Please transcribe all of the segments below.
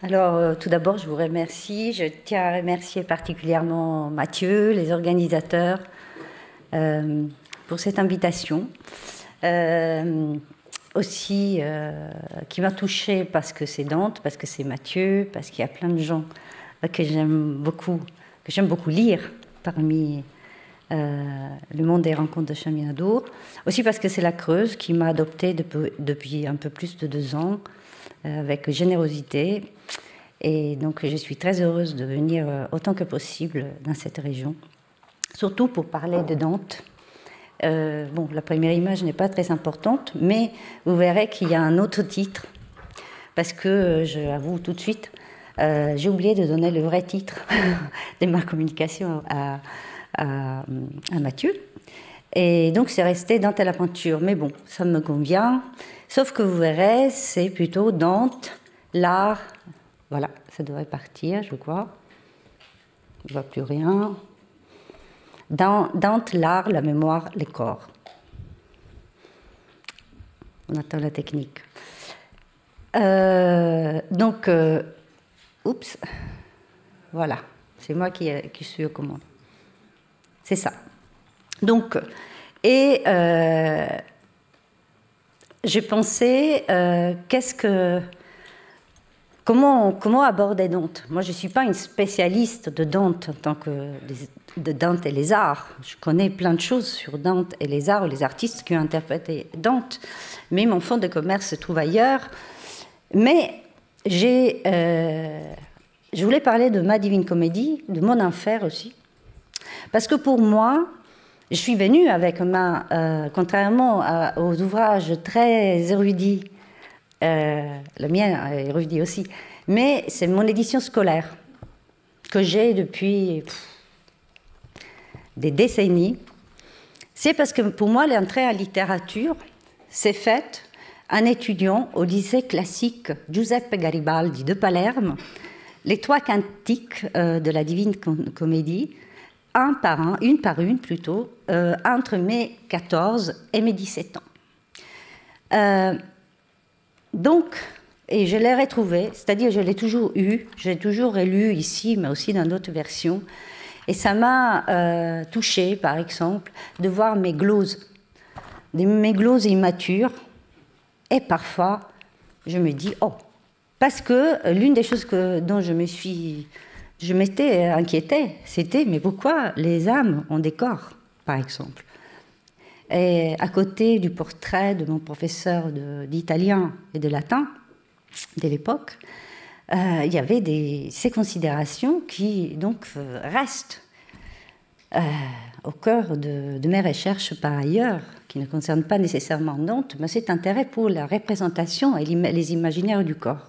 Alors, euh, tout d'abord, je vous remercie. Je tiens à remercier particulièrement Mathieu, les organisateurs, euh, pour cette invitation. Euh, aussi, qui m'a touchée parce que c'est Dante, parce que c'est Mathieu, parce qu'il y a plein de gens que j'aime beaucoup, que j'aime beaucoup lire parmi le monde des rencontres de Chaminadour. Aussi parce que c'est la Creuse qui m'a adoptée depuis, un peu plus de deux ans avec générosité et donc je suis très heureuse de venir euh, autant que possible dans cette région, surtout pour parler de Dante. Euh, bon, la première image n'est pas très importante, mais vous verrez qu'il y a un autre titre, parce que euh, je avoue tout de suite, j'ai oublié de donner le vrai titre de ma communication à, à Mathieu. Et donc c'est resté Dante à la peinture, mais bon, ça me convient, sauf que vous verrez, c'est plutôt Dante, l'art, voilà, ça devrait partir, je crois. ne voit plus rien. Dans, l'art, la mémoire, les corps. On attend la technique. Euh, donc, euh, oups, voilà, c'est moi qui, euh, suis au commandes. C'est ça. Donc, et j'ai pensé, qu'est-ce que Comment, aborder Dante Moi, je ne suis pas une spécialiste de Dante en tant que de Dante et les arts. Je connais plein de choses sur Dante et les arts ou les artistes qui ont interprété Dante, mais mon fonds de commerce se trouve ailleurs. Mais j'ai, euh, je voulais parler de ma divine comédie, de mon enfer aussi, parce que pour moi, je suis venue avec ma, euh, contrairement aux ouvrages très érudits euh, le mien est euh, Rudy aussi. Mais c'est mon édition scolaire que j'ai depuis des décennies. C'est parce que pour moi, l'entrée en littérature s'est faite en étudiant au lycée classique Giuseppe Garibaldi de Palerme, les trois cantiques euh, de la Divine Comédie, un par un, une par une plutôt, entre mes 14 et mes 17 ans. Donc, et je l'ai retrouvé, c'est-à-dire je l'ai toujours eu, j'ai toujours élu ici, mais aussi dans d'autres versions. Et ça m'a euh, touchée, par exemple, de voir mes gloses, mes gloses immatures. Et parfois, je me dis, oh, parce que l'une des choses dont je je m'étais inquiétée, c'était, mais pourquoi les âmes ont des corps, par exemple et à côté du portrait de mon professeur d'italien et de latin de l'époque, euh, il y avait ces considérations qui donc euh, restent euh, au cœur de, mes recherches par ailleurs, qui ne concernent pas nécessairement Nantes, mais cet intérêt pour la représentation et les imaginaires du corps.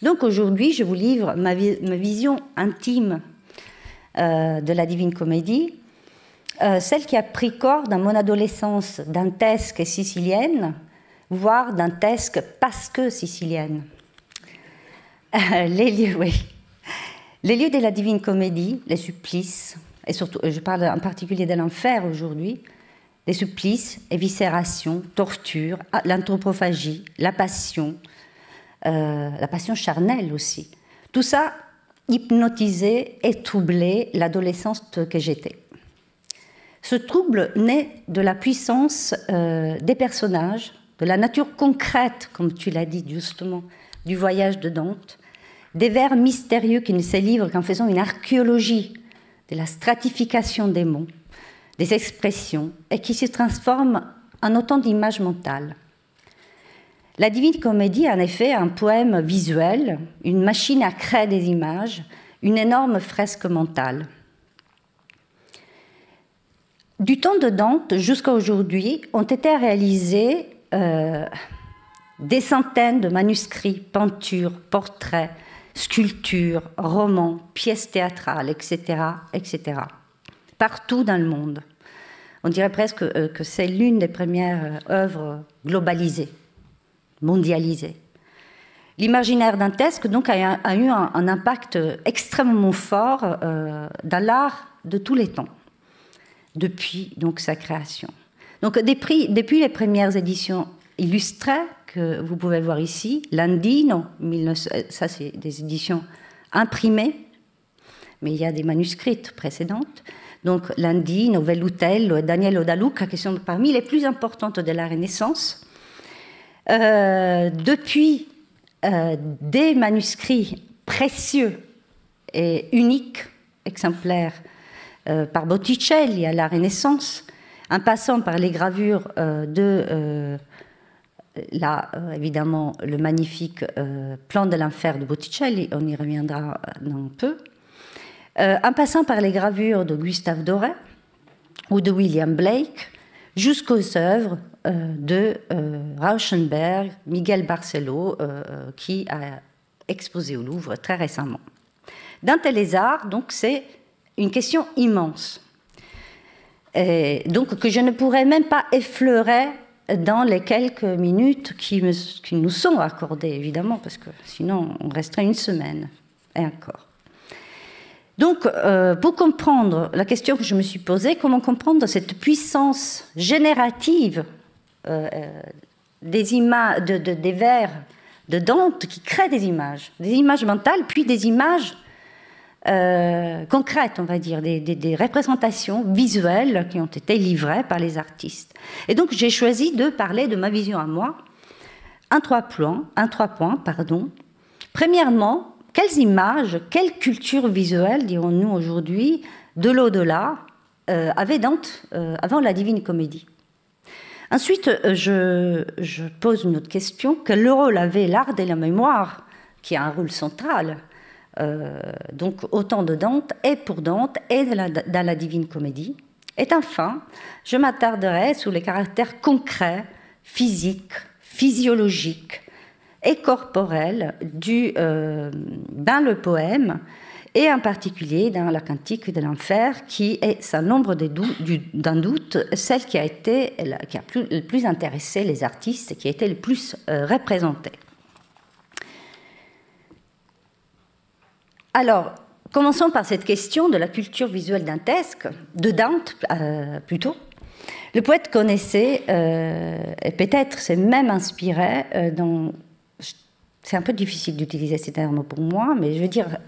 Donc aujourd'hui, je vous livre ma, vision intime de la Divine Comédie, euh, celle qui a pris corps dans mon adolescence, dantesque sicilienne, voire dantesque parce que sicilienne. Euh, les lieux, oui. Les lieux de la divine comédie, les supplices, et surtout, euh, je parle en particulier de l'enfer aujourd'hui, les supplices, éviscération, torture, ah, l'anthropophagie, la passion, la passion charnelle aussi. Tout ça hypnotisait et troublait l'adolescence que j'étais. Ce trouble naît de la puissance euh, des personnages, de la nature concrète, comme tu l'as dit justement, du voyage de Dante, des vers mystérieux qui ne livrent qu'en faisant une archéologie de la stratification des mots, des expressions, et qui se transforment en autant d'images mentales. La Divine Comédie, en effet, un poème visuel, une machine à créer des images, une énorme fresque mentale. Du temps de Dante jusqu'à aujourd'hui ont été réalisés euh, des centaines de manuscrits, peintures, portraits, sculptures, romans, pièces théâtrales, etc., etc. Partout dans le monde. On dirait presque euh, que c'est l'une des premières euh, œuvres globalisées, mondialisées. L'imaginaire dantesque donc a, eu un, impact extrêmement fort dans l'art de tous les temps depuis donc sa création. Donc depuis, les premières éditions illustrées que vous pouvez voir ici, Landino, non, euh, ça c'est des éditions imprimées, mais il y a des manuscrites précédentes. Donc Landino, Vellutello et Daniel da qui sont parmi les plus importantes de la Renaissance. Euh, depuis, euh, des manuscrits précieux et uniques, exemplaires euh, par Botticelli à la Renaissance, en passant par les gravures euh, de euh, là, évidemment, le magnifique plan de l'enfer de Botticelli, on y reviendra dans un peu, en passant par les gravures de Gustave Doré ou de William Blake, jusqu'aux œuvres de Rauschenberg, Miguel Barcelo, qui a exposé au Louvre très récemment. d'un les arts, donc, c'est une question immense, donc que je ne pourrais même pas effleurer dans les quelques minutes qui, nous sont accordées, évidemment, parce que sinon on resterait une semaine et encore. Donc, euh, pour comprendre la question que je me suis posée, comment comprendre cette puissance générative euh, euh, des, images, des vers de Dante qui créent des images, des images mentales, puis des images euh, concrètes, on va dire, des, représentations visuelles qui ont été livrées par les artistes. Et donc j'ai choisi de parler de ma vision à moi un trois points. un trois points pardon. Premièrement, quelles images, quelle culture visuelle, dirons-nous aujourd'hui, de l'au-delà euh, avait Dante euh, avant la Divine Comédie Ensuite, je, pose une autre question. Quel rôle avait l'art et la mémoire, qui a un rôle central euh, donc autant de Dante, et pour Dante, et dans la Divine Comédie. Et enfin, je m'attarderai sur les caractères concrets, physiques, physiologiques et corporels du, euh, dans le poème, et en particulier dans la cantique de l'enfer, qui est sans nombre d'un doute celle qui a été qui a le plus intéressé les artistes, et qui a été le plus euh, représentée. Alors, commençons par cette question de la culture visuelle dantesque, de Dante euh, plutôt. Le poète connaissait, euh, et peut-être s'est même inspiré, euh, c'est un peu difficile d'utiliser ces termes pour moi, mais je veux dire,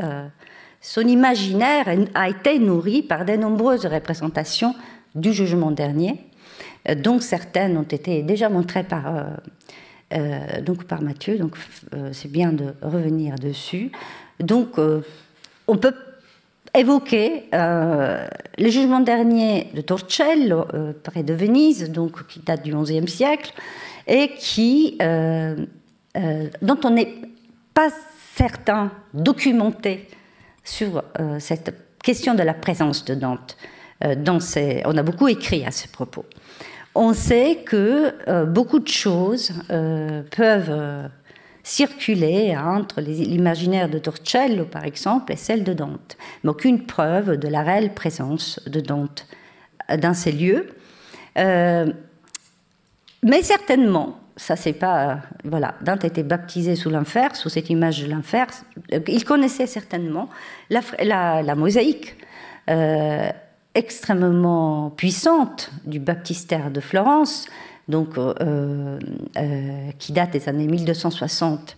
son imaginaire a été nourri par de nombreuses représentations du jugement dernier, dont certaines ont été déjà montrées par, donc par Mathieu. donc c'est bien de revenir dessus. Donc, euh, on peut évoquer les euh, le jugement dernier de Torcello, euh, près de Venise, donc, qui date du XIe siècle, et qui, dont on n'est pas certain, documenté, sur cette question de la présence de Dante. Dans on a beaucoup écrit à ce propos. On sait que beaucoup de choses peuvent circulait entre l'imaginaire de Torcello, par exemple, et celle de Dante, mais aucune preuve de la réelle présence de Dante euh, dans ces lieux. Euh, mais certainement, ça c'est pas euh, voilà, Dante était baptisé sous l'enfer, sous cette image de l'enfer. Il connaissait certainement la, mosaïque. extrêmement puissante du baptistère de Florence, donc, euh, euh, euh, qui date des années 1260.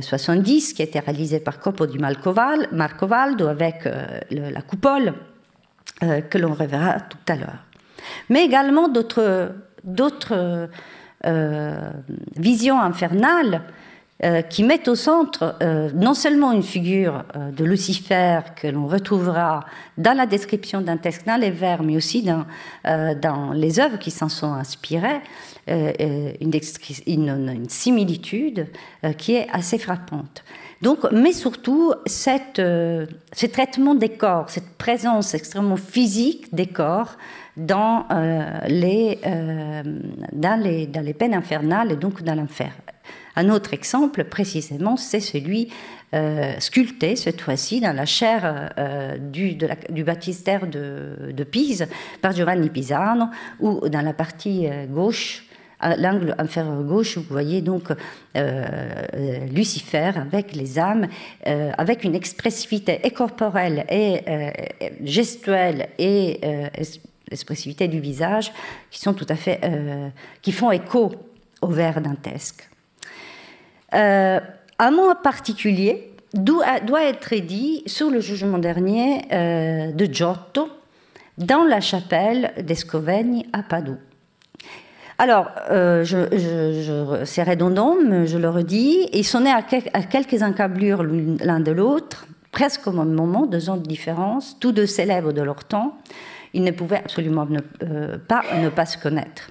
70, qui a été réalisé par Copo di Marcovaldo avec la coupole que l'on reverra tout à l'heure. Mais également d'autres visions infernales euh, qui mettent au centre euh, non seulement une figure euh, de Lucifer que l'on retrouvera dans la description d'un texte dans les vers, mais aussi dans, dans les œuvres qui s'en sont inspirées, une, une, similitude qui est assez frappante. Donc, mais surtout, ce traitement des corps, cette présence extrêmement physique des corps dans, les, dans, les, dans les peines infernales et donc dans l'enfer. Un autre exemple, précisément, c'est celui euh, sculpté cette fois-ci dans la chair euh, du, baptistère de, Pise par Giovanni Pisano, ou dans la partie euh, gauche, à l'angle inférieur gauche, vous voyez donc Lucifer avec les âmes, avec une expressivité et corporelle et gestuelle et expressivité du visage qui sont tout à fait, qui font écho au vers dantesque. Euh, un mot particulier doit être dit sur le jugement dernier euh, de Giotto dans la chapelle d'Escovegne à Padoue. Alors, euh, je, je, c'est redondant, mais je le redis, ils sont nés à, quelques encablures l'un de l'autre, presque au même moment, deux ans de différence, tous deux célèbres de leur temps, ils ne pouvaient absolument pas ne pas se connaître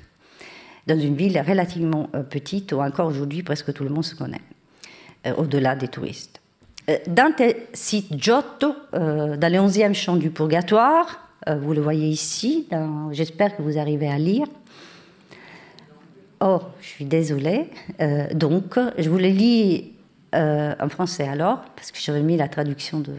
dans une ville relativement euh, petite où encore aujourd'hui presque tout le monde se connaît, euh, au-delà des touristes. Euh, Dante cite Giotto dans le 11e chant du Purgatoire, vous le voyez ici, j'espère que vous arrivez à lire. Oh, je suis désolée. donc, je vous le lis en français alors, parce que j'avais mis la traduction de,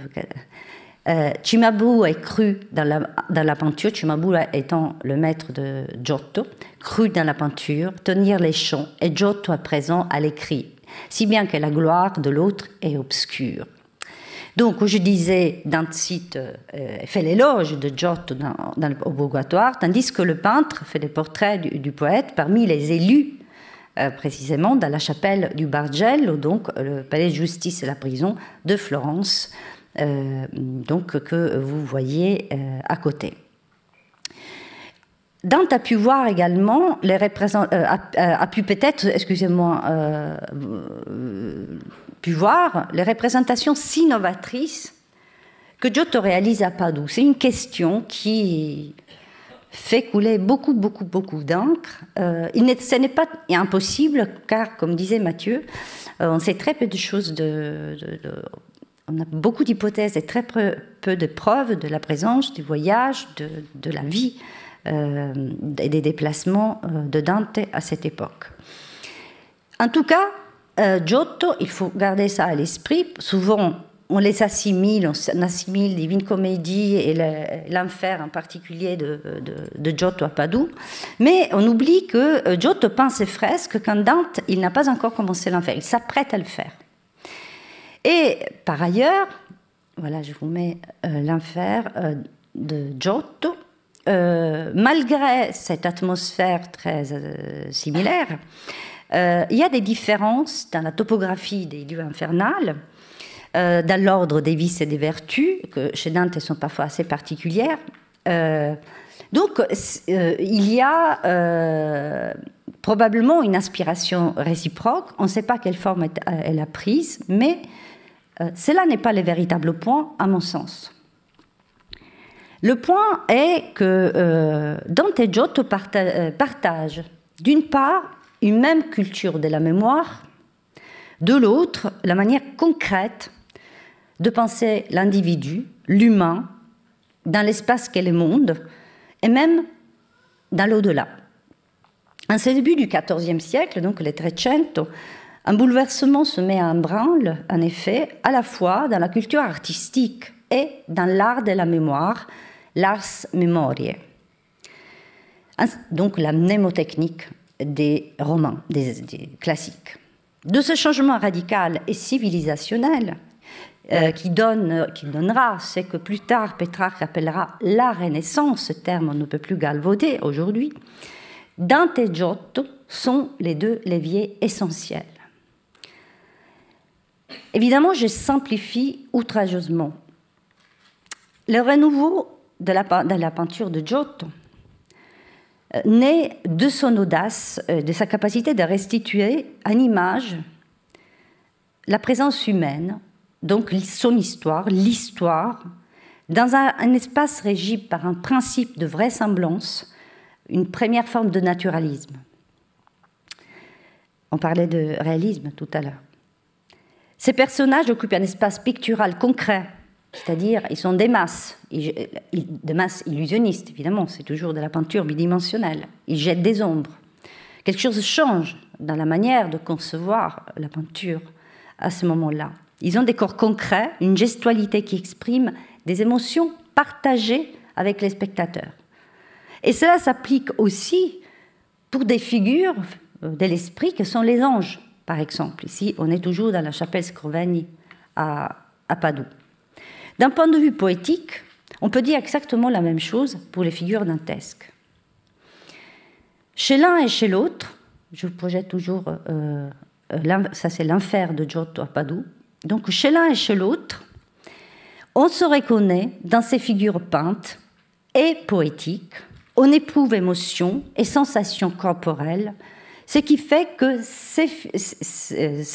euh, est cru dans la, peinture, Cimabue étant le maître de Giotto, cru dans la peinture, tenir les champs, et Giotto à présent à l'écrit, si bien que la gloire de l'autre est obscure. Donc, je disais, d'un euh, fait l'éloge de Giotto dans, au Bourgatoire, tandis que le peintre fait des portraits du, poète parmi les élus, euh, précisément, dans la chapelle du Bargello, donc euh, le palais de justice et la prison de Florence, euh, donc, que vous voyez euh, à côté. Dante a pu voir également les euh, a, pu peut-être, excusez-moi, pu voir les représentations si novatrices que Giotto réalise à Padoue. C'est une question qui fait couler beaucoup, beaucoup, beaucoup d'encre. ce n'est pas impossible, car, comme disait Mathieu, on sait très peu de choses de on a beaucoup d'hypothèses et très peu de preuves de la présence, du voyage, de, la vie euh, et des déplacements euh, de Dante à cette époque. En tout cas, euh, Giotto, il faut garder ça à l'esprit, souvent on les assimile, on assimile Divine Comédie et l'enfer en particulier de, Giotto à Padoue, mais on oublie que Giotto peint ses fresques quand Dante, il n'a pas encore commencé l'enfer, il s'apprête à le faire. Et par ailleurs, voilà, je vous mets l'enfer euh, l'infer euh, de Giotto. Euh, malgré cette atmosphère très similaire, il y a des différences dans la topographie des lieux infernales, dans l'ordre des vices et des vertus, que chez Dante sont parfois assez particulières. donc, il y a probablement une inspiration réciproque. On ne sait pas quelle forme elle a prise, mais euh, cela n'est pas le véritable point, à mon sens. Le point est que euh, Dante et Giotto euh, partagent, d'une part, une même culture de la mémoire, de l'autre, la manière concrète de penser l'individu, l'humain, dans l'espace qu'est le monde, et même dans l'au-delà. En ce début du XIVe siècle, donc les Trecento un bouleversement se met à un branle, en effet, à la fois dans la culture artistique et dans l'art de la mémoire, l'ars memoriae. Donc la mnémotechnique des romans, des, classiques. De ce changement radical et civilisationnel, euh, qui, donne, qui donnera ce que plus tard Pétrarque appellera la Renaissance, ce terme on ne peut plus galvauder aujourd'hui, Dante et Giotto sont les deux leviers essentiels. Évidemment, je simplifie outrageusement. Le renouveau de la, peinture de Giotto euh, naît de son audace, euh, de sa capacité de restituer en image la présence humaine, donc son histoire, l'histoire, dans un, un, espace régi par un principe de vraisemblance, une première forme de naturalisme. On parlait de réalisme tout à l'heure. Ces personnages occupent un espace pictural concret, c'est-à-dire ils sont des masses, de des masses illusionnistes évidemment, c'est toujours de la peinture bidimensionnelle, ils jettent des ombres. Quelque chose change dans la manière de concevoir la peinture à ce moment-là. Ils ont des corps concrets, une gestualité qui exprime des émotions partagées avec les spectateurs. Et cela s'applique aussi pour des figures euh, de l'esprit que sont les anges par exemple. Ici, on est toujours dans la chapelle Scrovegni à, Padoue. D'un point de vue poétique, on peut dire exactement la même chose pour les figures dantesques. Chez l'un et chez l'autre, je vous projette toujours, euh, euh, ça c'est l'enfer de Giotto à Padoue, donc chez l'un et chez l'autre, on se reconnaît dans ces figures peintes et poétiques, on éprouve émotions et sensations corporelles ce qui fait que ces,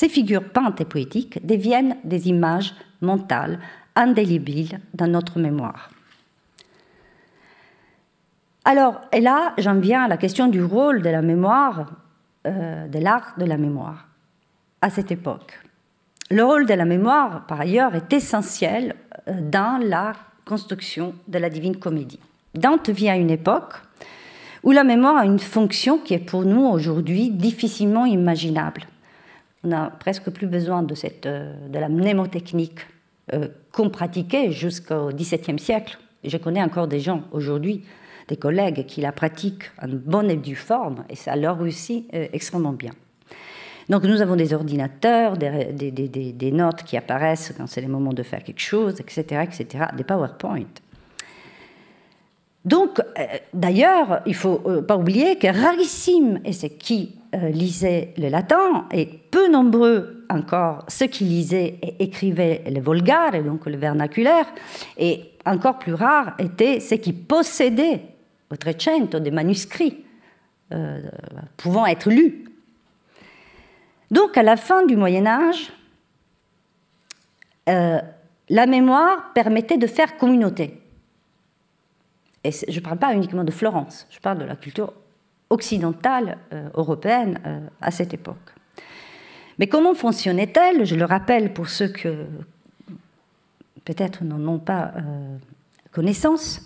figures peintes et poétiques deviennent des images mentales indélébiles dans notre mémoire. Alors, et là, j'en viens à la question du rôle de la mémoire, euh, de l'art de la mémoire, à cette époque. Le rôle de la mémoire, par ailleurs, est essentiel euh, dans la construction de la Divine Comédie. Dante vit à une époque où la mémoire a une fonction qui est pour nous aujourd'hui difficilement imaginable. On n'a presque plus besoin de, cette, euh, de la mnémotechnique euh, qu'on pratiquait jusqu'au XVIIe siècle. Je connais encore des gens aujourd'hui, des collègues qui la pratiquent en bonne et due forme, et ça leur réussit euh, extrêmement bien. Donc nous avons des ordinateurs, des, des, des, notes qui apparaissent quand c'est le moment de faire quelque chose, etc., etc., des PowerPoints. Donc, euh, d'ailleurs, il ne faut euh, pas oublier que rarissime, est ce qui euh, lisait le latin, et peu nombreux encore ceux qui lisaient et écrivaient le vulgaire et donc le vernaculaire, et encore plus rare étaient ceux qui possédaient, au Trecento, des manuscrits pouvant être lus. Donc, à la fin du Moyen Âge, la mémoire permettait de faire communauté et je ne parle pas uniquement de Florence, je parle de la culture occidentale euh, européenne euh, à cette époque. Mais comment fonctionnait-elle Je le rappelle pour ceux que peut-être n'en ont pas euh, connaissance.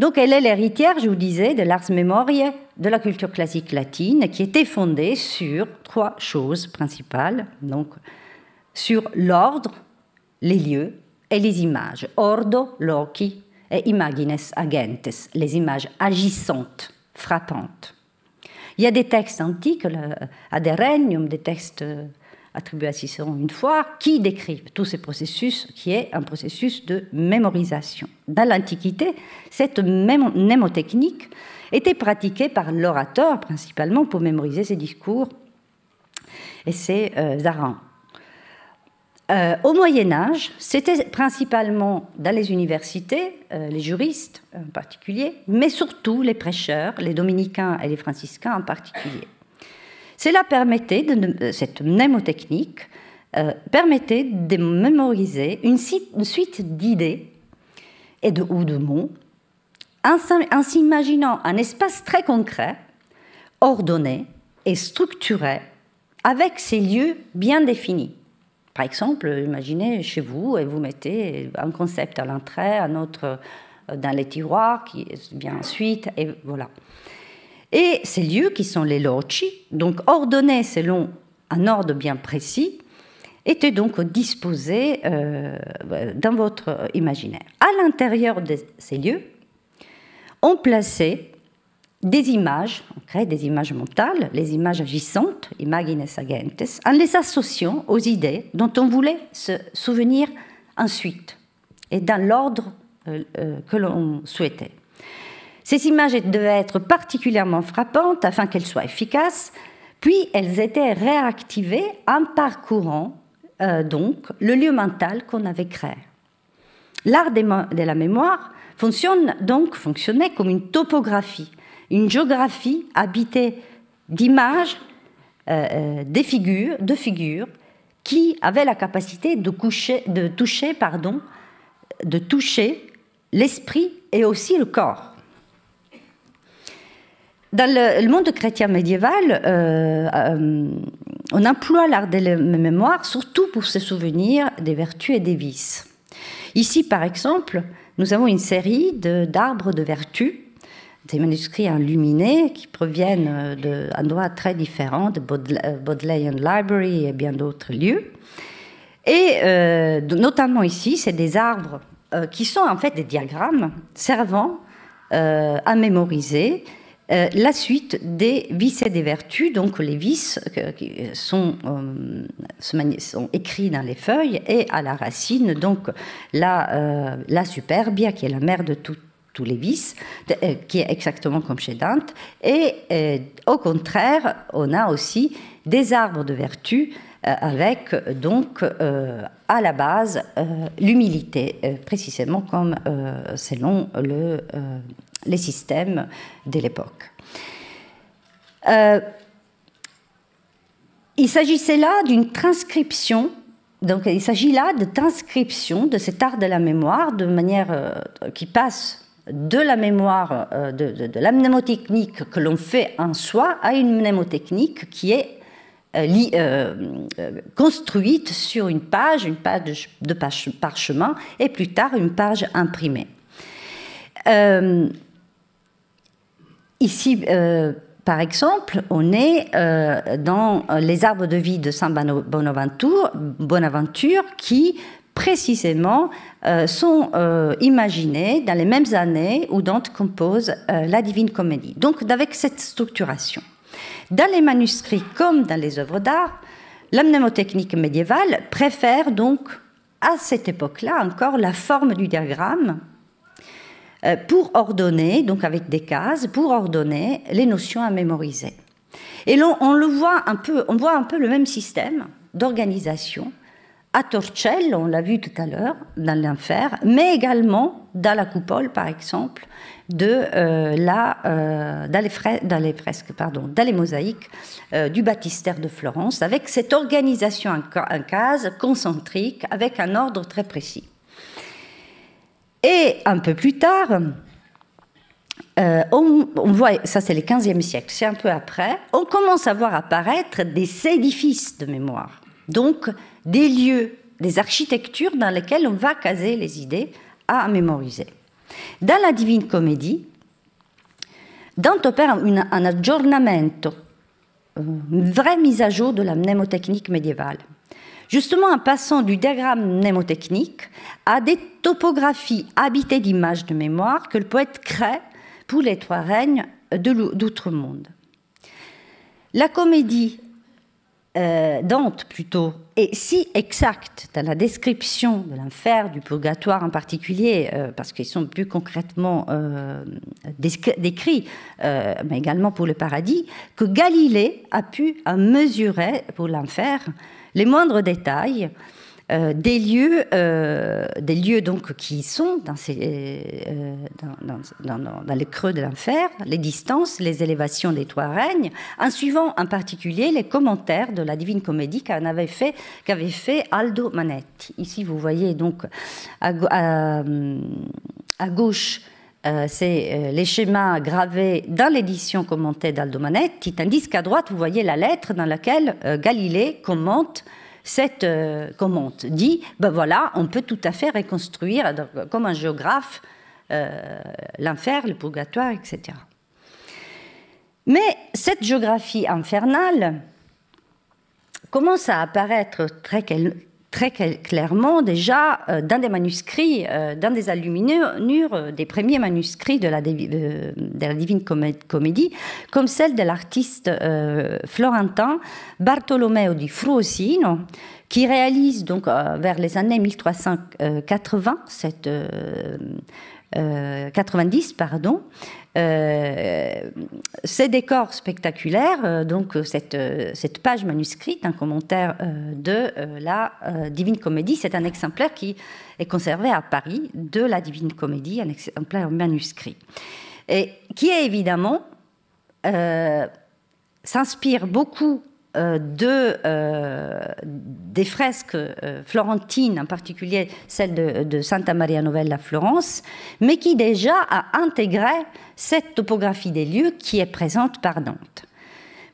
Donc elle est l'héritière, je vous disais, de l'ars memoriae, de la culture classique latine, qui était fondée sur trois choses principales, donc sur l'ordre, les lieux et les images. Ordo, loci, imagines agentes, les images agissantes, frappantes. Il y a des textes antiques, à des des textes attribués à Cicéron une fois, qui décrivent tous ces processus, qui est un processus de mémorisation. Dans l'Antiquité, cette mnémotechnique était pratiquée par l'orateur principalement pour mémoriser ses discours et ses euh, euh, au Moyen Âge, c'était principalement dans les universités, euh, les juristes euh, en particulier, mais surtout les prêcheurs, les dominicains et les franciscains en particulier. Cela permettait, de, cette mnémotechnique permettait de mémoriser une, suite d'idées et de, ou de mots en s'imaginant un espace très concret, ordonné et structuré, avec ses lieux bien définis. Par exemple, imaginez chez vous et vous mettez un concept à l'entrée, un autre euh, dans les tiroirs qui vient ensuite, et voilà. Et ces lieux qui sont les loci, donc ordonnés selon un ordre bien précis, étaient donc disposés euh, dans votre imaginaire. À l'intérieur de ces lieux, on plaçait des images, on crée des images mentales, les images agissantes, imagines agentes, en les associant aux idées dont on voulait se souvenir ensuite et dans l'ordre euh, euh, que l'on souhaitait. Ces images devaient être particulièrement frappantes afin qu'elles soient efficaces, puis elles étaient réactivées en parcourant euh, donc le lieu mental qu'on avait créé. L'art de la mémoire fonctionne donc, fonctionnait comme une topographie une géographie habitée d'images, euh, euh, figures, de figures, qui avaient la capacité de, coucher, de toucher, pardon, de toucher l'esprit et aussi le corps. Dans le, monde chrétien médiéval, euh, on emploie l'art de la mémoire surtout pour se souvenir des vertus et des vices. Ici, par exemple, nous avons une série d'arbres de vertus des manuscrits enluminés qui proviennent euh, d'endroits très différents, de euh, Bodleian Library et bien d'autres lieux. Et euh, notamment ici, c'est des arbres qui sont en fait des diagrammes servant à mémoriser la suite des vices et des vertus. Donc les vices qui sont, sont, écrits dans les feuilles et à la racine, donc la, la superbia qui est la mère de toutes les vices, euh, qui est exactement comme chez Dante. Et euh, au contraire, on a aussi des arbres de vertu euh, avec donc à la base l'humilité, précisément comme selon le, les systèmes de l'époque. il s'agissait là d'une transcription donc il s'agit là de transcription de cet art de la mémoire de manière qui passe de la mémoire, euh, de, la mnémotechnique que l'on fait en soi à une mnémotechnique qui est euh, euh, construite sur une page, une page de parchemin et plus tard une page imprimée. ici, par exemple, on est dans les arbres de vie de Saint Bonaventure, Bonaventure qui précisément euh, sont euh, imaginés dans les mêmes années où Dante compose euh, la Divine Comédie. Donc avec cette structuration. Dans les manuscrits comme dans les œuvres d'art, la mnémotechnique médiévale préfère donc à cette époque-là encore la forme du diagramme pour ordonner, donc avec des cases, pour ordonner les notions à mémoriser. Et le voit on voit un peu le même système d'organisation à Torcello, on l'a vu tout à l'heure, dans l'enfer, mais également dans la coupole, par exemple, de, euh, la, euh, dans, les pardon, mosaïques euh, du baptistère de Florence, avec cette organisation en, case, concentrique, avec un ordre très précis. Et un peu plus tard, on, voit, ça c'est le 15e siècle, c'est un peu après, on commence à voir apparaître des édifices de mémoire. Donc, des lieux, des architectures dans lesquelles on va caser les idées à mémoriser. Dans la Divine Comédie, Dante opère un, un aggiornamento, une vraie mise à jour de la mnémotechnique médiévale. Justement en passant du diagramme mnémotechnique à des topographies habitées d'images de mémoire que le poète crée pour les trois règnes d'outre-monde. La comédie euh, Dante plutôt, est si exact dans la description de l'enfer, du purgatoire en particulier, euh, parce qu'ils sont plus concrètement euh, décrits, mais également pour le paradis, que Galilée a pu mesurer pour l'enfer les moindres détails euh, des lieux, euh, des lieux donc qui sont euh, dans, les creux de l'enfer, les distances, les élévations des toits règnes, en suivant en particulier les commentaires de la Divine Comédie qu'avait fait, qu'avait fait Aldo Manetti. Ici, vous voyez donc à, gauche. c'est les schémas gravés dans l'édition commentée d'Aldo Manetti, tandis qu'à droite, vous voyez la lettre dans laquelle Galilée commente cette, euh, commente dit, ben voilà, on peut tout à fait reconstruire, comme un géographe, euh, l'enfer, le purgatoire, etc. Mais cette géographie infernale commence à apparaître très très clairement déjà euh, dans des manuscrits, euh, dans des alluminures euh, des premiers manuscrits de la, Divine Comédie, comme celle de l'artiste florentin Bartolomeo di Frosino, qui réalise donc vers les années 1380 90 pardon euh, ces décors spectaculaires, euh, donc euh, cette, cette page manuscrite, un commentaire de la Divine Comédie, c'est un exemplaire qui est conservé à Paris de la Divine Comédie, un exemplaire manuscrit, et qui est évidemment s'inspire beaucoup euh, de, euh, des fresques euh, florentines, en particulier celle de, Santa Maria Novella à Florence, mais qui déjà a intégré cette topographie des lieux qui est présente par Dante.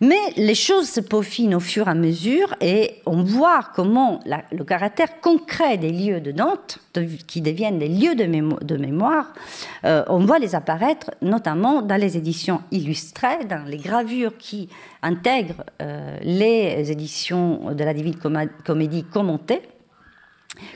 Mais les choses se peaufinent au fur et à mesure et on voit comment le caractère concret des lieux de Nantes, qui deviennent des lieux de, mémoire, euh, on voit les apparaître notamment dans les éditions illustrées, dans les gravures qui intègrent euh, les éditions de la Divine Comédie commentée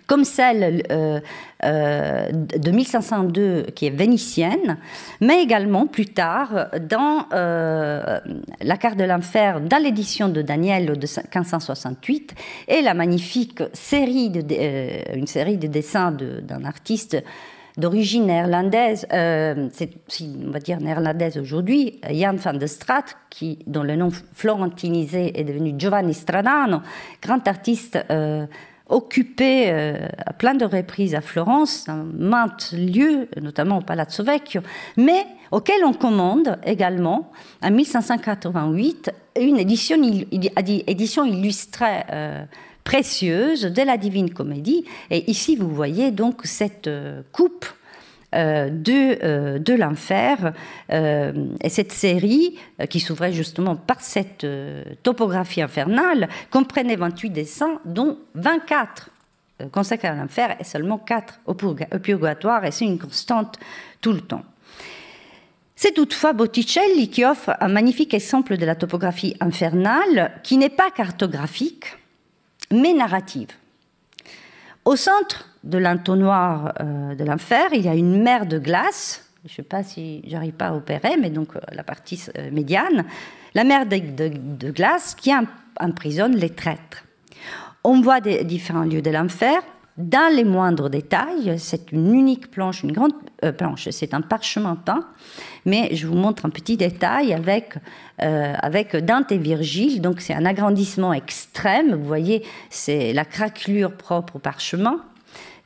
comme celle euh, euh, de 1502 qui est vénitienne, mais également plus tard dans euh, La carte de l'enfer, dans l'édition de Daniel de 1568, et la magnifique série, de, une série de dessins d'un artiste d'origine néerlandaise, c'est, on va dire néerlandaise aujourd'hui, Jan van der Straat, qui, dont le nom florentinisé est devenu Giovanni Stradano, grand artiste occupé euh, à plein de reprises à Florence, dans maintes lieux, notamment au Palazzo Vecchio, mais auquel on commande également, en 1588, une édition, illustrée euh, précieuse de la Divine Comédie. Et ici, vous voyez donc cette euh, coupe euh, de, euh, de l'enfer. Euh, et cette série, qui s'ouvrait justement par cette topographie infernale, comprenait 28 dessins, dont 24 consacrés à l'enfer et seulement 4 au purgatoire, et c'est une constante tout le temps. C'est toutefois Botticelli qui offre un magnifique exemple de la topographie infernale qui n'est pas cartographique, mais narrative. Au centre de l'entonnoir euh, de l'enfer, il y a une mer de glace. Je ne sais pas si j'arrive pas à opérer, mais donc euh, la partie euh, médiane, la mer de, glace qui emprisonne les traîtres. On voit des différents lieux de l'enfer, dans les moindres détails. C'est une unique planche, une grande euh, planche, c'est un parchemin peint, mais je vous montre un petit détail euh, avec, Dante et Virgile, donc c'est un agrandissement extrême, vous voyez, c'est la craquelure propre au parchemin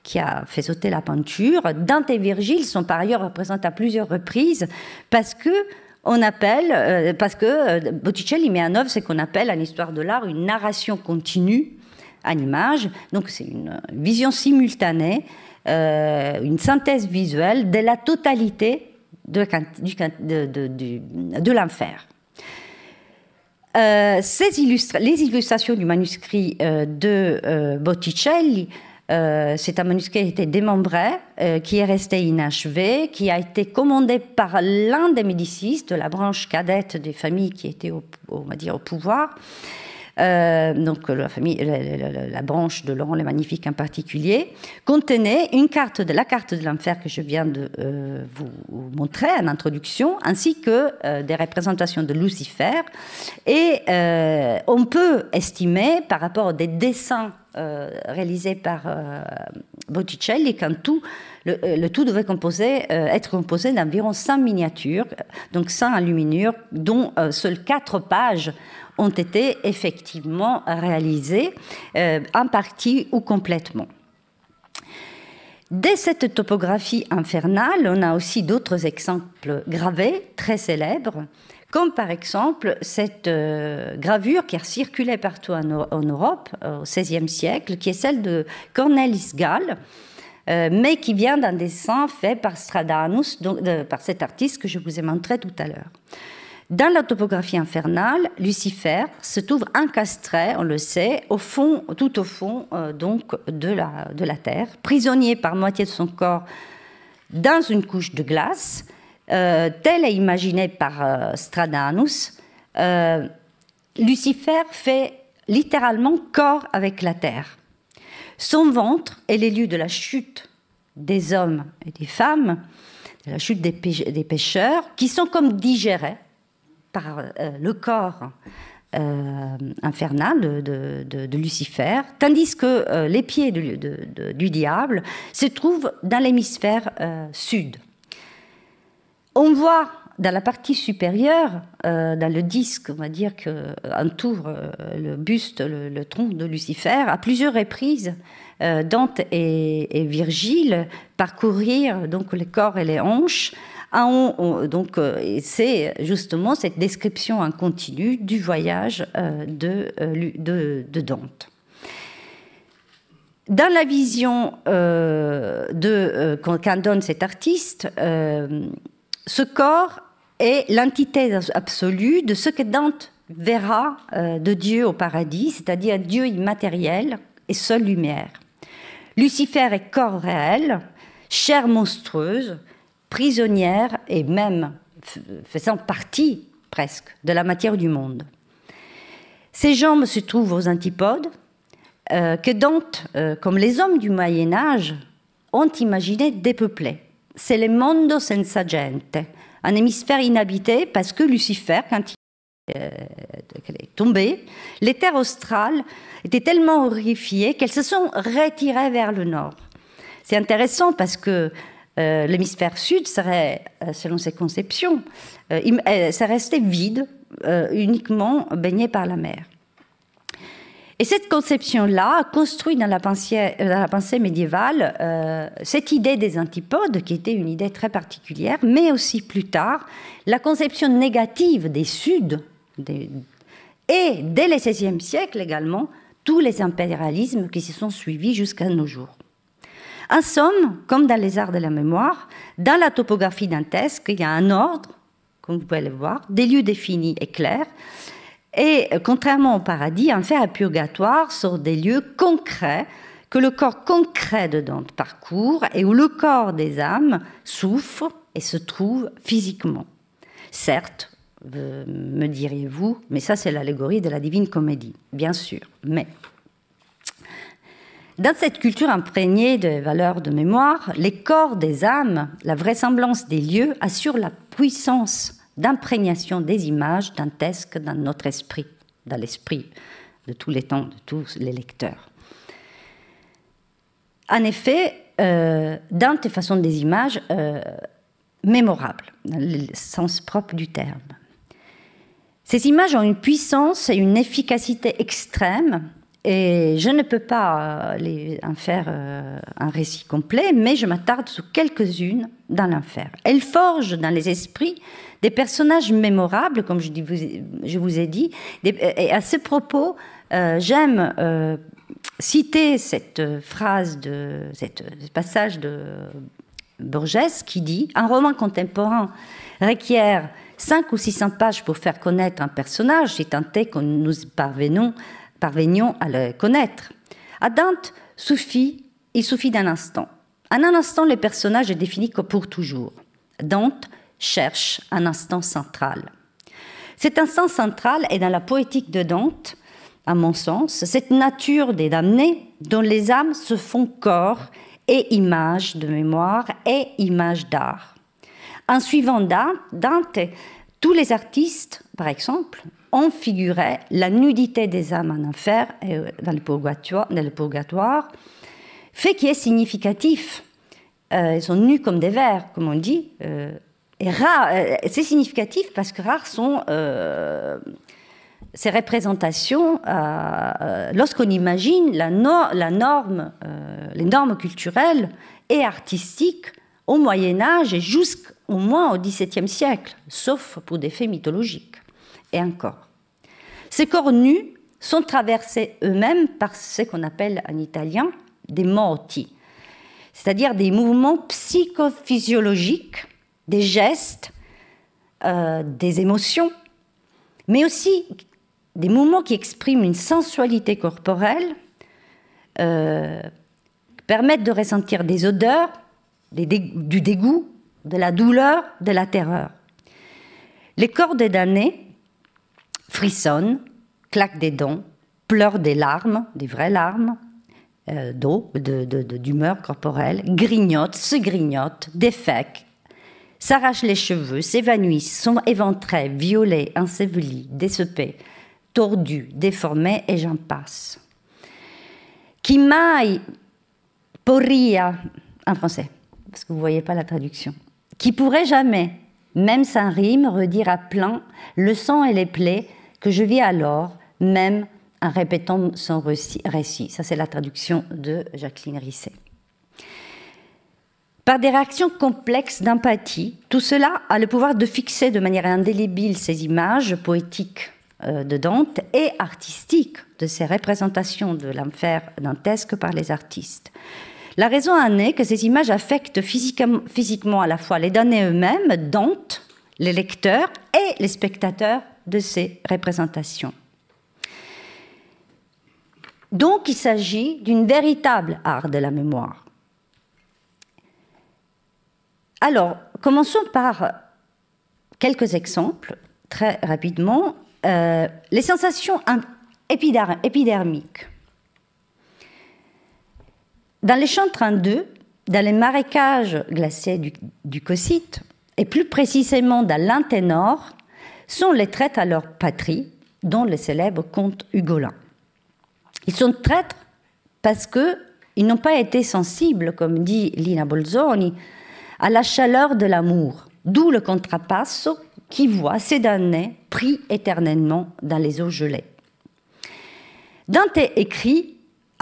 qui a fait sauter la peinture. Dante et Virgile sont par ailleurs représentés à plusieurs reprises parce que on appelle, euh, parce que Botticelli met en œuvre ce qu'on appelle en histoire de l'art une narration continue donc c'est une vision simultanée, euh, une synthèse visuelle de la totalité de, de, l'enfer. Euh, les illustrations du manuscrit euh, de Botticelli, c'est un manuscrit qui a été démembré, qui est resté inachevé, qui a été commandé par l'un des Médicis de la branche cadette des familles qui étaient on va dire, au pouvoir. Euh, donc la, famille, la, branche de Laurent le Magnifique en particulier, contenait une carte de la carte de l'enfer que je viens de euh, vous montrer en introduction, ainsi que euh, des représentations de Lucifer. Et on peut estimer, par rapport à des dessins réalisés par Botticelli, quand tout, le, tout devait composer, être composé d'environ 100 miniatures, donc 100 enluminures, dont seules 4 pages ont été effectivement réalisées, euh, en partie ou complètement. Dès cette topographie infernale, on a aussi d'autres exemples gravés, très célèbres, comme par exemple cette euh, gravure qui a circulé partout en, Europe euh, au XVIe siècle, qui est celle de Cornelis Gall, mais qui vient d'un dessin fait par Stradanus, donc, par cet artiste que je vous ai montré tout à l'heure. Dans la topographie infernale, Lucifer se trouve incastré, on le sait, au fond, tout au fond euh, donc de la, de la Terre, prisonnier par moitié de son corps dans une couche de glace, euh, telle est imaginé par euh, Stradanus. Euh, Lucifer fait littéralement corps avec la Terre. Son ventre est l'élu de la chute des hommes et des femmes, de la chute des, pêcheurs, qui sont comme digérés par euh, le corps euh, infernal de, Lucifer, tandis que euh, les pieds du, diable se trouvent dans l'hémisphère sud. On voit dans la partie supérieure, dans le disque, on va dire, que entoure le buste, le, tronc de Lucifer, à plusieurs reprises, Dante et, et Virgile parcourir donc les corps et les hanches ah, donc, euh, c'est justement cette description en continu du voyage euh, euh, de, Dante. Dans la vision de donne cet artiste, ce corps est l'antithèse absolue de ce que Dante verra de Dieu au paradis, c'est-à-dire Dieu immatériel et seule lumière. Lucifer est corps réel, chair monstrueuse, prisonnière et même faisant partie presque de la matière du monde. Ces jambes se trouvent aux antipodes euh, que Dante, euh, comme les hommes du Moyen Âge, ont imaginé dépeuplés. C'est le mondo senza gente, un hémisphère inhabité parce que Lucifer, quand il euh, est tombé, les terres australes étaient tellement horrifiées qu'elles se sont retirées vers le nord. C'est intéressant parce que euh, l'hémisphère sud serait, euh, selon ses conceptions, euh, restait vide, uniquement baigné par la mer. Et cette conception-là a construit dans la pensée, médiévale cette idée des antipodes, qui était une idée très particulière, mais aussi plus tard la conception négative des Suds. Et dès le XVIe siècle également, tous les impérialismes qui se sont suivis jusqu'à nos jours. En somme, comme dans les arts de la mémoire, dans la topographie d'un dantesque, il y a un ordre, comme vous pouvez le voir, des lieux définis et clairs, et contrairement au paradis, un fait à purgatoire sur des lieux concrets que le corps concret de Dante parcourt et où le corps des âmes souffre et se trouve physiquement. Certes, euh, me diriez-vous, mais ça c'est l'allégorie de la divine comédie, bien sûr, mais dans cette culture imprégnée de valeurs de mémoire, les corps des âmes, la vraisemblance des lieux assurent la puissance d'imprégnation des images dantesques dans notre esprit, dans l'esprit de tous les temps, de tous les lecteurs. En effet, euh, Dante façon des images euh, mémorables, dans le sens propre du terme. Ces images ont une puissance et une efficacité extrêmes et je ne peux pas euh, en faire euh, un récit complet, mais je m'attarde sur quelques-unes dans l'enfer. Elles forgent dans les esprits des personnages mémorables, comme je, vous, ai dit. Euh, et à ce propos, j'aime citer cette phrase, de, cette, ce passage de Borges qui dit Un roman contemporain requiert 5 ou 600 pages pour faire connaître un personnage, si tant est que nous parvenons parvenions à le connaître. À Dante, suffit, il suffit d'un instant. En un instant, le personnage est défini comme pour toujours. Dante cherche un instant central. Cet instant central est dans la poétique de Dante, à mon sens, cette nature des damnés dont les âmes se font corps et images de mémoire et image d'art. En suivant Dante, tous les artistes, par exemple, on figurait la nudité des âmes en enfer et euh, dans le purgatoire, fait qui est significatif. Elles euh, ils sont nus comme des vers, comme on dit. Euh, et c'est significatif parce que rares sont ces représentations lorsqu'on imagine la norme, les normes culturelles et artistiques au Moyen Âge et jusqu'au moins au XVIIe siècle, sauf pour des faits mythologiques et un corps. Ces corps nus sont traversés eux-mêmes par ce qu'on appelle en italien des morti, c'est-à-dire des mouvements psychophysiologiques, des gestes, euh, des émotions, mais aussi des mouvements qui expriment une sensualité corporelle, euh, permettent de ressentir des odeurs, du dégoût, de la douleur, de la terreur. Les corps des damnés frissonne, claque des dents, pleure des larmes, des vraies larmes euh, d'eau, d'humeur corporelle, grignote, se grignote, défèque, s'arrache les cheveux, s'évanouit, sont éventrés, violés, ensevelis, décepés, tordu, déformé, et j'en passe. Qui maille pourria, en français, parce que vous voyez pas la traduction, qui pourrait jamais même sans rime, redire à plein le sang et les plaies que je vis alors, même en répétant son récit. Ça, c'est la traduction de Jacqueline Risset. Par des réactions complexes d'empathie, tout cela a le pouvoir de fixer de manière indélébile ces images poétiques euh, de Dante et artistiques de ces représentations de l'enfer dantesque par les artistes. La raison en est que ces images affectent physiquement à la fois les données eux-mêmes, dont les lecteurs et les spectateurs de ces représentations. Donc il s'agit d'une véritable art de la mémoire. Alors, commençons par quelques exemples, très rapidement. Euh, les sensations épidermiques. Dans les champs 32, dans les marécages glacés du, du et plus précisément dans l'Anténor, sont les traîtres à leur patrie, dont le célèbre comte Hugolin. Ils sont traîtres parce qu'ils n'ont pas été sensibles, comme dit Lina Bolzoni, à la chaleur de l'amour, d'où le contrapasso qui voit ces damnés pris éternellement dans les eaux gelées. Dante écrit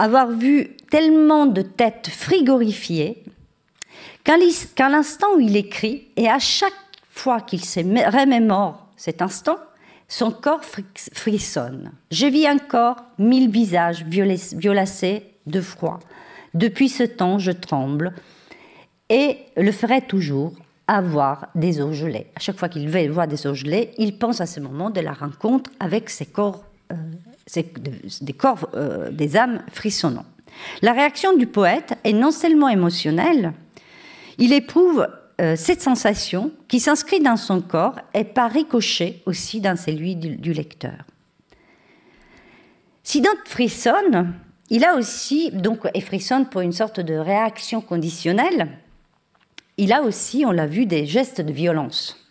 avoir vu tellement de têtes frigorifiées qu'à l'instant où il écrit, et à chaque fois qu'il se remémore cet instant, son corps frissonne. Je vis encore mille visages violacés de froid. Depuis ce temps, je tremble et le ferai toujours avoir des eaux gelées. À chaque fois qu'il voit des eaux gelées, il pense à ce moment de la rencontre avec ses corps c'est des corps, euh, des âmes frissonnant. La réaction du poète est non seulement émotionnelle, il éprouve euh, cette sensation qui s'inscrit dans son corps et par ricochet aussi dans celui du, lecteur. Si Dante frissonne, il a aussi, donc, et frissonne pour une sorte de réaction conditionnelle, il a aussi, on l'a vu, des gestes de violence.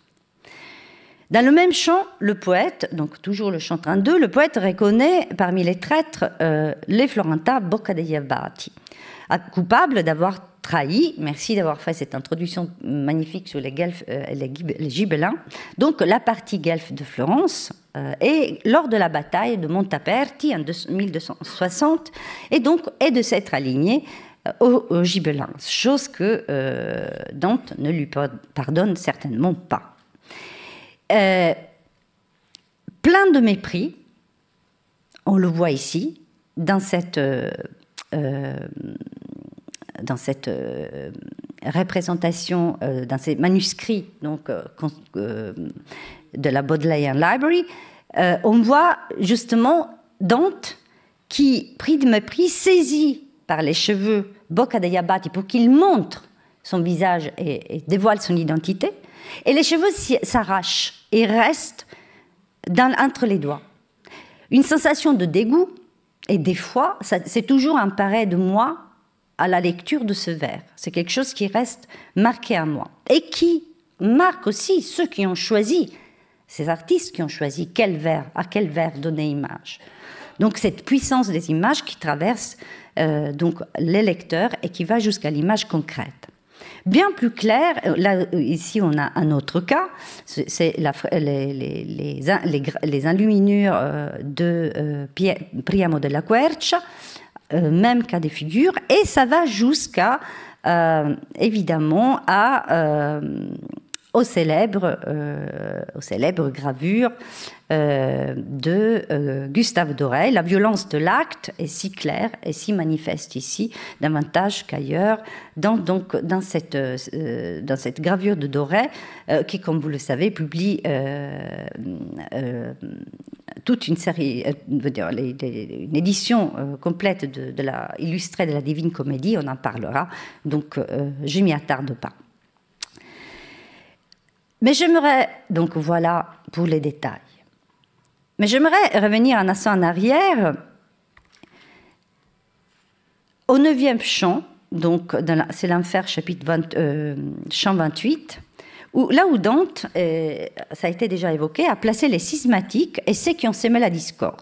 Dans le même chant, le poète, donc toujours le chant 2, le poète reconnaît parmi les traîtres euh, les Florentins Boccadeiabati, ah, coupables d'avoir trahi, merci d'avoir fait cette introduction magnifique sur les, euh, les, Gibelins, donc la partie guelfe de Florence, et euh, lors de la bataille de Montaperti en 1260, et donc est de s'être aligné aux Gibelins, chose que Dante ne lui pardonne certainement pas. Euh, plein de mépris, on le voit ici, dans cette, euh, euh, dans cette représentation, dans ces manuscrits donc, de la Bodleian Library, on voit justement Dante qui, pris de mépris, saisit par les cheveux Bocca Yabati pour qu'il montre son visage et dévoile son identité, et les cheveux s'arrachent et restent entre les doigts. Une sensation de dégoût, et des fois, c'est toujours un pareil de moi à la lecture de ce vers. C'est quelque chose qui reste marqué à moi et qui marque aussi ceux qui ont choisi, ces artistes qui ont choisi quel vers, à quel vers donner image. Donc cette puissance des images qui traverse euh, donc les lecteurs et qui va jusqu'à l'image concrète bien plus clair. Là, ici, on a un autre cas, c'est les, les, les, les, enluminures euh, de euh, Priamo della Quercia, euh, même cas des figures, et ça va jusqu'à, évidemment, à aux célèbres, euh, aux célèbres gravures euh, de euh, Gustave Doré. La violence de l'acte est si claire et si manifeste ici, davantage qu'ailleurs, dans, donc, dans, cette, dans cette gravure de Doré, qui, comme vous le savez, publie toute une série, dire, une édition complète de, la, illustrée de la Divine Comédie. On en parlera, donc je m'y attarde pas. Mais j'aimerais, donc voilà pour les détails. Mais j'aimerais revenir en instant en arrière au neuvième chant, donc c'est l'enfer chapitre 28, euh, où, là où Dante, euh, ça a été déjà évoqué, a placé les schismatiques et ceux qui ont semé la discorde.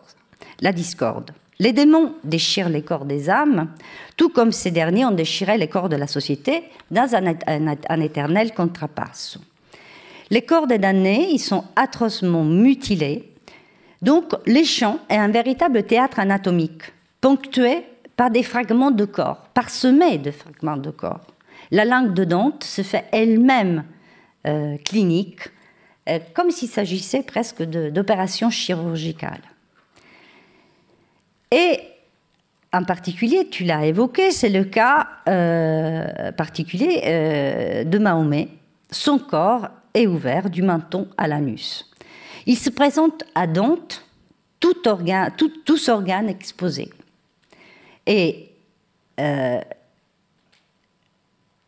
La discorde. Les démons déchirent les corps des âmes, tout comme ces derniers ont déchiré les corps de la société dans un, éternel contrapasse. Les corps des damnés, ils sont atrocement mutilés. Donc, les champs est un véritable théâtre anatomique, ponctué par des fragments de corps, parsemé de fragments de corps. La langue de Dante se fait elle-même euh, clinique, euh, comme s'il s'agissait presque d'opérations chirurgicales. Et en particulier, tu l'as évoqué, c'est le cas euh, particulier de Mahomet. Son corps et ouvert du menton à l'anus. Il se présente à Dante, tout organe, tout, tous organes exposés. Et euh,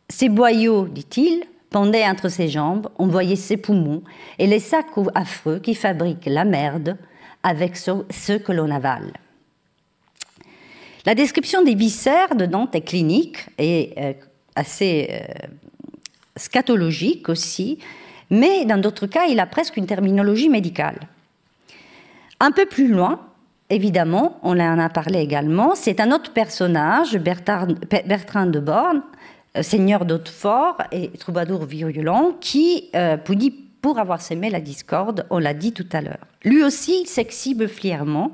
ses boyaux, dit-il, pendaient entre ses jambes, on voyait ses poumons et les sacs affreux qui fabriquent la merde avec ceux ce que l'on avale. La description des viscères de Dante est clinique et euh, assez euh, scatologique aussi, mais dans d'autres cas, il a presque une terminologie médicale. Un peu plus loin, évidemment, on en a parlé également, c'est un autre personnage, Bertrand, de Borne, euh, seigneur d'Hautefort et troubadour virulent, qui euh, pour avoir semé la discorde, on l'a dit tout à l'heure. Lui aussi, il s'exhibe fièrement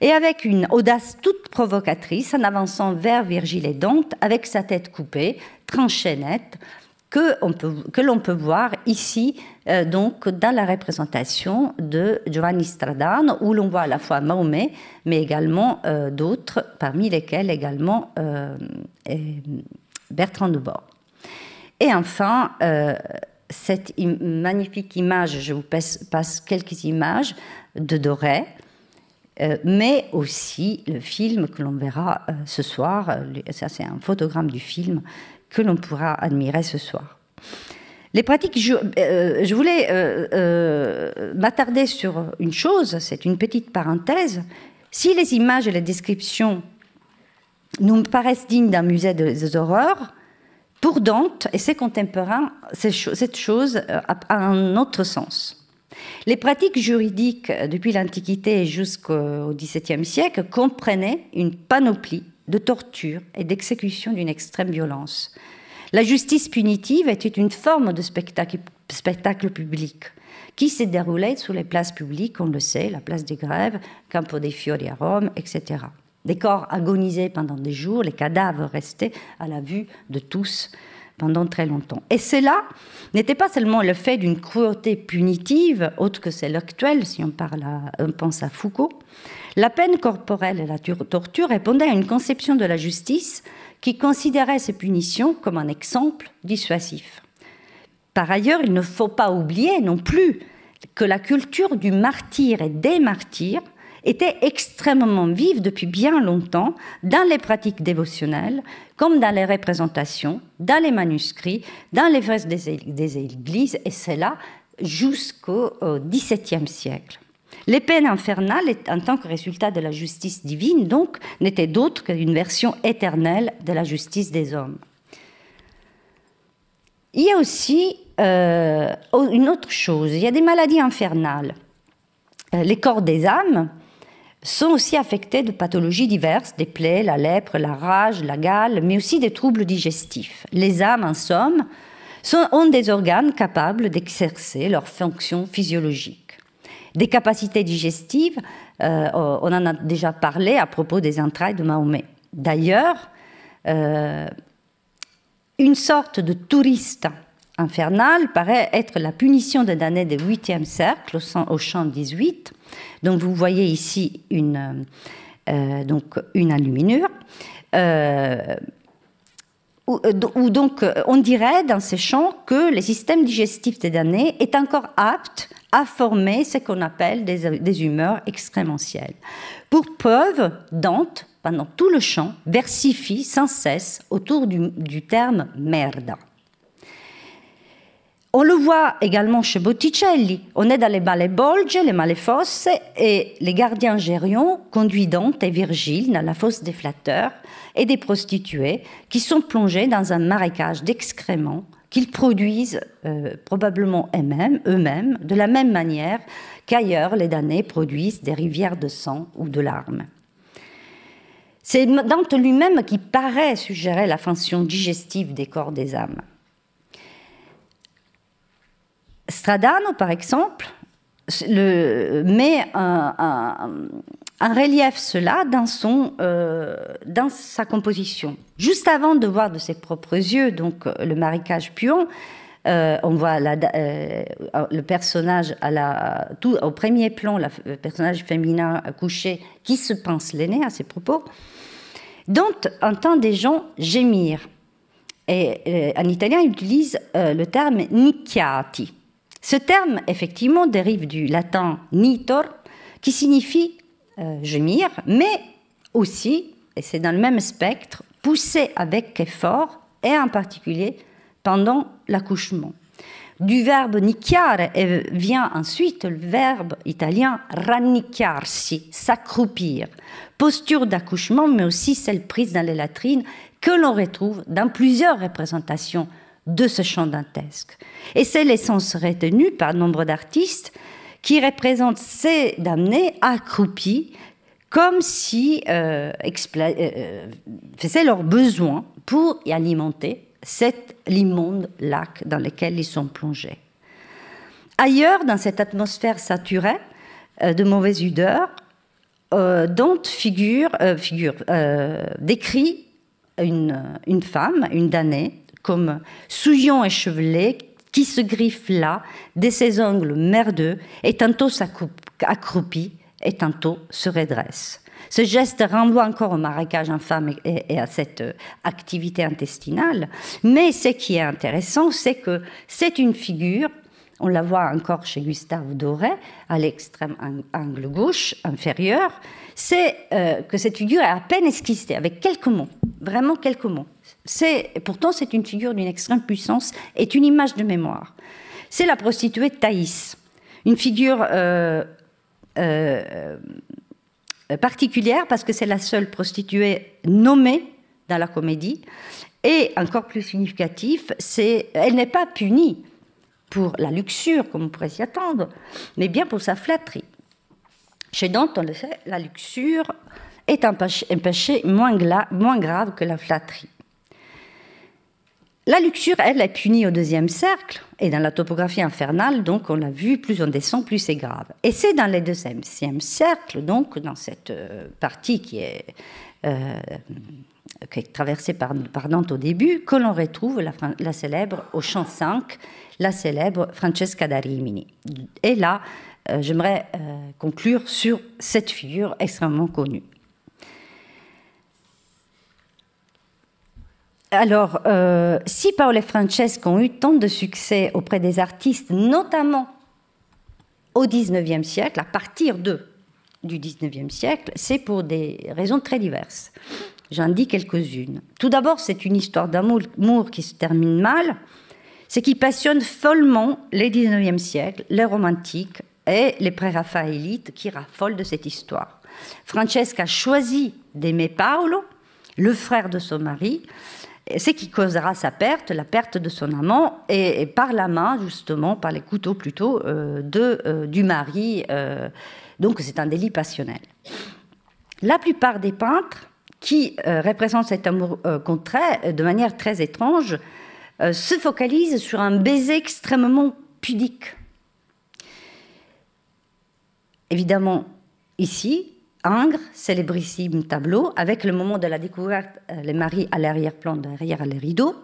et avec une audace toute provocatrice en avançant vers Virgile et Dante avec sa tête coupée, tranchée nette, que, que l'on peut voir ici, euh, donc, dans la représentation de Giovanni Stradano, où l'on voit à la fois Mahomet, mais également euh, d'autres, parmi lesquels également euh, Bertrand de Bord. Et enfin, cette magnifique image, je vous passe, passe quelques images de Doré, mais aussi le film que l'on verra ce soir, ça c'est un photogramme du film que l'on pourra admirer ce soir. Les pratiques, euh, je, voulais euh, euh, m'attarder sur une chose, c'est une petite parenthèse. Si les images et les descriptions nous paraissent dignes d'un musée des horreurs, pour Dante et ses contemporains, cette chose a un autre sens. Les pratiques juridiques depuis l'Antiquité jusqu'au XVIIe siècle comprenaient une panoplie de torture et d'exécution d'une extrême violence. La justice punitive était une forme de spectacle, public qui s'est déroulait sur les places publiques, on le sait, la place des grèves, Campo dei Fiori à Rome, etc. Des corps agonisés pendant des jours, les cadavres restés à la vue de tous pendant très longtemps. Et cela n'était pas seulement le fait d'une cruauté punitive, autre que celle actuelle, si on pense à Foucault, la peine corporelle et la torture répondaient à une conception de la justice qui considérait ces punitions comme un exemple dissuasif. Par ailleurs, il ne faut pas oublier non plus que la culture du martyr et des martyrs était extrêmement vive depuis bien longtemps dans les pratiques dévotionnelles, comme dans les représentations, dans les manuscrits, dans les fresques des églises, et cela jusqu'au XVIIe siècle. Les peines infernales, en tant que résultat de la justice divine, donc, n'étaient d'autres qu'une version éternelle de la justice des hommes. Il y a aussi euh, une autre chose, il y a des maladies infernales. Euh, les corps des âmes sont aussi affectés de pathologies diverses, des plaies, la lèpre, la rage, la gale, mais aussi des troubles digestifs. Les âmes, en somme, ont des organes capables d'exercer leurs fonctions physiologiques. Des capacités digestives, euh, on en a déjà parlé à propos des entrailles de Mahomet. D'ailleurs, euh, une sorte de touriste infernal paraît être la punition des damnés des 8e cercle au, champ 18. Donc vous voyez ici une, euh, donc une alluminure. donc on dirait dans ces champs que le système digestif des damnés est encore apte à former ce qu'on appelle des, humeurs excrémentielles. Pour preuve, Dante, pendant tout le chant, versifie sans cesse autour du, terme merda. On le voit également chez Botticelli. On est dans les balais-bolges, les Maléfosses, et les gardiens gérions conduisent Dante et Virgile dans la fosse des flatteurs et des prostituées qui sont plongées dans un marécage d'excréments qu'ils produisent euh, probablement eux-mêmes, de la même manière qu'ailleurs les damnés produisent des rivières de sang ou de larmes. C'est Dante lui-même qui paraît suggérer la fonction digestive des corps des âmes. Stradano, par exemple, le, met un, en relief cela dans, son, euh, dans sa composition. Juste avant de voir de ses propres yeux donc euh, le marécage puant, euh, on voit le personnage tout, au premier plan, la, le personnage féminin couché qui se pince l'aîné à ses propos, dont entend des gens gémir. Et en italien, il utilise le terme nicchiati. Ce terme, effectivement, dérive du latin nitor, qui signifie gémir, euh, mais aussi, et c'est dans le même spectre, pousser avec effort, et en particulier pendant l'accouchement. Du verbe nicchiare vient ensuite le verbe italien rannicchiarsi, s'accroupir. Posture d'accouchement, mais aussi celle prise dans les latrines, que l'on retrouve dans plusieurs représentations de ce chant dantesque. Et c'est l'essence retenue par nombre d'artistes, qui représente ces damnés accroupis comme si euh, euh, euh, faisaient leurs besoins pour y alimenter cet immonde lac dans lequel ils sont plongés. Ailleurs, dans cette atmosphère saturée de mauvaise odeur, dont figure, figure décrit une, une femme, une damnée, comme souillant échevelée, qui se griffe là, de ses ongles merdeux, et tantôt s'accroupit, et tantôt se redresse. Ce geste renvoie encore au marécage infâme et, à cette euh, activité intestinale. Mais ce qui est intéressant, c'est que c'est une figure, on la voit encore chez Gustave Doré, à l'extrême angle gauche inférieur, c'est euh, que cette figure est à peine esquissée, avec quelques mots, vraiment quelques mots pourtant, c'est une figure d'une extrême puissance, est une image de mémoire. C'est la prostituée Thaïs, une figure euh, euh, euh, particulière parce que c'est la seule prostituée nommée dans la comédie. Et encore plus significatif, c'est elle n'est pas punie pour la luxure, comme on pourrait s'y attendre, mais bien pour sa flatterie. Chez Dante, on le sait, la luxure est un péché, moins grave que la flatterie. La luxure, elle, est punie au deuxième cercle, et dans la topographie infernale, donc, on l'a vu, plus on descend, plus c'est grave. Et c'est dans le deuxième cercle, donc, dans cette euh, partie euh, qui est, traversée par, par, Dante au début, que l'on retrouve la, célèbre, au chant 5, la célèbre Francesca da Et là, euh, j'aimerais conclure sur cette figure extrêmement connue. Alors, euh, si Paolo et Francesco ont eu tant de succès auprès des artistes, notamment au XIXe siècle, à partir de, du XIXe siècle, c'est pour des raisons très diverses. J'en dis quelques-unes. Tout d'abord, c'est une histoire d'amour qui se termine mal, c'est qui passionne follement les XIXe siècle, les romantiques et les pré-raphaélites qui raffolent de cette histoire. Francesca choisi d'aimer Paolo, le frère de son mari, ce qui causera sa perte, la perte de son amant, et, par la main, justement, par les couteaux plutôt, euh, de, euh, du mari. Euh, donc c'est un délit passionnel. La plupart des peintres qui représentent cet amour contraire de manière très étrange se focalisent sur un baiser extrêmement pudique. Évidemment, ici, Ingres, célébrissime tableau, avec le moment de la découverte, euh, les maris à l'arrière-plan, derrière les rideaux,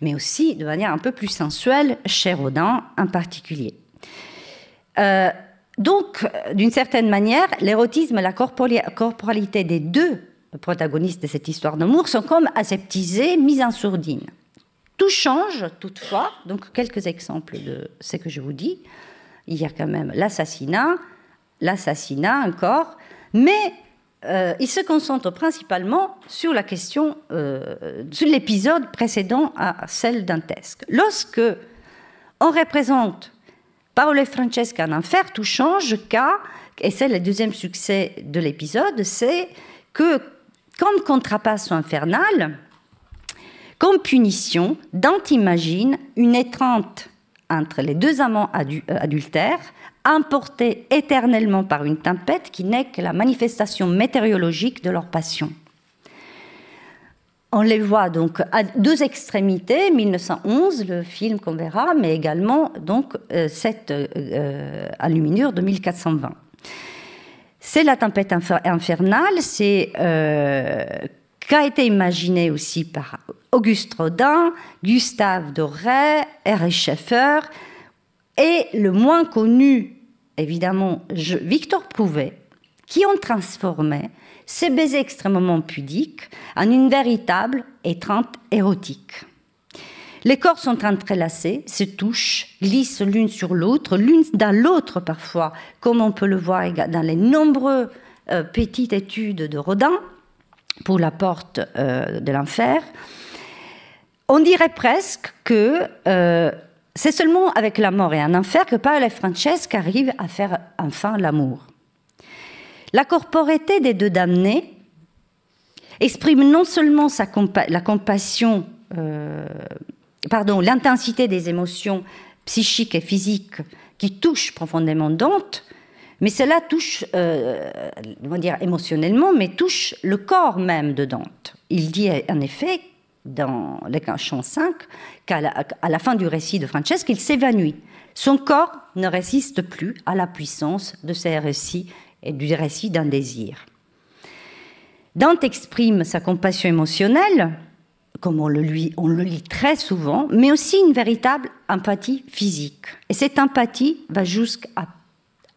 mais aussi de manière un peu plus sensuelle, chez Rodin en particulier. Euh, donc, euh, d'une certaine manière, l'érotisme et la corporalité des deux protagonistes de cette histoire d'amour sont comme aseptisés, mis en sourdine. Tout change toutefois, donc quelques exemples de ce que je vous dis. Il y a quand même l'assassinat, l'assassinat encore, mais euh, il se concentre principalement sur la question, euh, l'épisode précédent à celle d'Antesque. Lorsque on représente Paolo et Francesca en enfer, tout change car, et c'est le deuxième succès de l'épisode, c'est que comme contrapasse infernale, comme punition, Dante imagine une étreinte entre les deux amants adultères importés éternellement par une tempête qui n'est que la manifestation météorologique de leur passion. On les voit donc à deux extrémités, 1911, le film qu'on verra, mais également donc euh, cette euh, de 1420. C'est la tempête infernale, c'est euh, qu'a été imaginé aussi par Auguste Rodin, Gustave Doré, R. Schaeffer, et le moins connu, évidemment, Victor Prouvé, qui ont transformé ces baisers extrêmement pudiques en une véritable étreinte érotique. Les corps sont entrelacés, se touchent, glissent l'une sur l'autre, l'une dans l'autre parfois, comme on peut le voir dans les nombreuses euh, petites études de Rodin pour la porte euh, de l'enfer. On dirait presque que euh, c'est seulement avec la mort et un enfer que Paolo et Francesca arrivent à faire enfin l'amour. La corporité des deux damnés exprime non seulement la compassion, euh, pardon, l'intensité des émotions psychiques et physiques qui touchent profondément Dante, mais cela touche, euh, on va dire émotionnellement, mais touche le corps même de Dante. Il dit en effet dans le chant 5 qu'à la, à la fin du récit de Francesca, il s'évanouit. Son corps ne résiste plus à la puissance de ces récits et du récit d'un désir. Dante exprime sa compassion émotionnelle, comme on le, lui, on le lit très souvent, mais aussi une véritable empathie physique. Et cette empathie va jusqu'à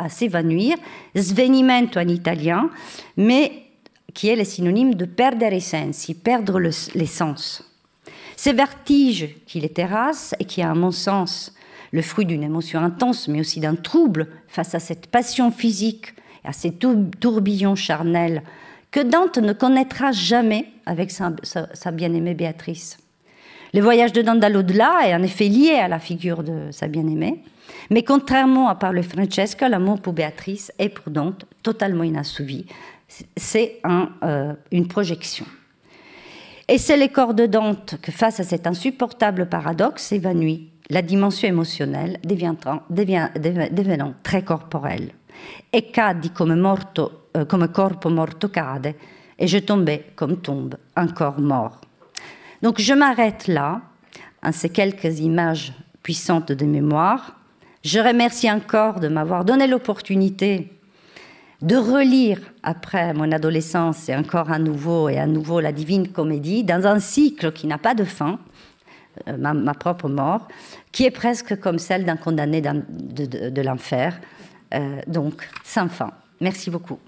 s'évanouir, svenimento en italien, mais qui est le synonyme de les sens, sensi, perdre l'essence ». les sens. Ces vertiges qui les terrassent et qui, à mon sens, le fruit d'une émotion intense, mais aussi d'un trouble face à cette passion physique et à ces tourbillons charnels que Dante ne connaîtra jamais avec sa, bien-aimée Béatrice. Le voyage de Dante à delà est en effet lié à la figure de sa bien-aimée, mais contrairement à le Francesca, l'amour pour Béatrice est pour Dante totalement inassouvi, c'est un, euh, une projection. Et c'est les corps de Dante que, face à cet insupportable paradoxe, évanouit la dimension émotionnelle devient devenant très corporelle. Et cadi comme, morto, euh, comme corpo morto cade, et je tombais comme tombe un corps mort. Donc je m'arrête là, à ces quelques images puissantes de mémoire. Je remercie encore de m'avoir donné l'opportunité de relire après mon adolescence et encore à nouveau et à nouveau la divine comédie dans un cycle qui n'a pas de fin, euh, ma, propre mort, qui est presque comme celle d'un condamné de, l'enfer, euh, donc sans fin. Merci beaucoup.